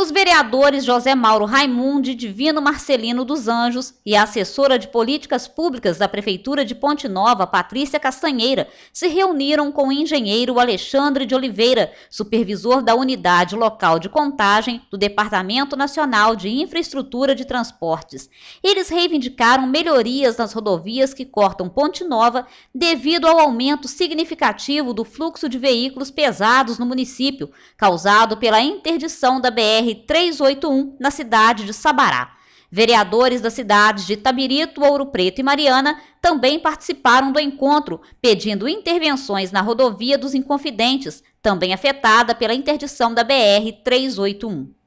Os vereadores José Mauro Raimundo Divino Marcelino dos Anjos e a assessora de políticas públicas da Prefeitura de Ponte Nova, Patrícia Castanheira, se reuniram com o engenheiro Alexandre de Oliveira, supervisor da Unidade Local de Contagem do Departamento Nacional de Infraestrutura de Transportes. Eles reivindicaram melhorias nas rodovias que cortam Ponte Nova devido ao aumento significativo do fluxo de veículos pesados no município, causado pela interdição da BR BR-381 na cidade de Sabará. Vereadores das cidades de Itabirito, Ouro Preto e Mariana também participaram do encontro, pedindo intervenções na rodovia dos Inconfidentes, também afetada pela interdição da BR-381.